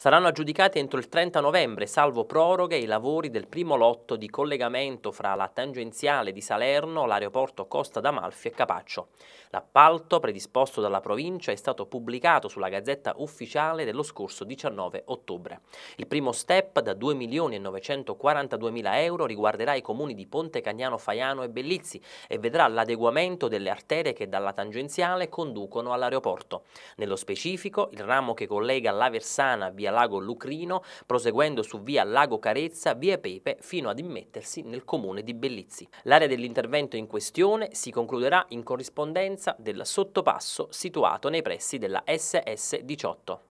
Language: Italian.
Saranno aggiudicati entro il 30 novembre, salvo proroghe, i lavori del primo lotto di collegamento fra la tangenziale di Salerno, l'aeroporto Costa d'Amalfi e Capaccio. L'appalto, predisposto dalla provincia, è stato pubblicato sulla Gazzetta Ufficiale dello scorso 19 ottobre. Il primo step, da 2 milioni e 942 mila euro, riguarderà i comuni di Ponte Cagnano Faiano e Bellizzi e vedrà l'adeguamento delle arterie che dalla tangenziale conducono all'aeroporto. Nello specifico, il ramo che collega la Versana via via Lago Lucrino, proseguendo su via Lago Carezza, via Pepe, fino ad immettersi nel comune di Bellizzi. L'area dell'intervento in questione si concluderà in corrispondenza del sottopasso situato nei pressi della SS 18.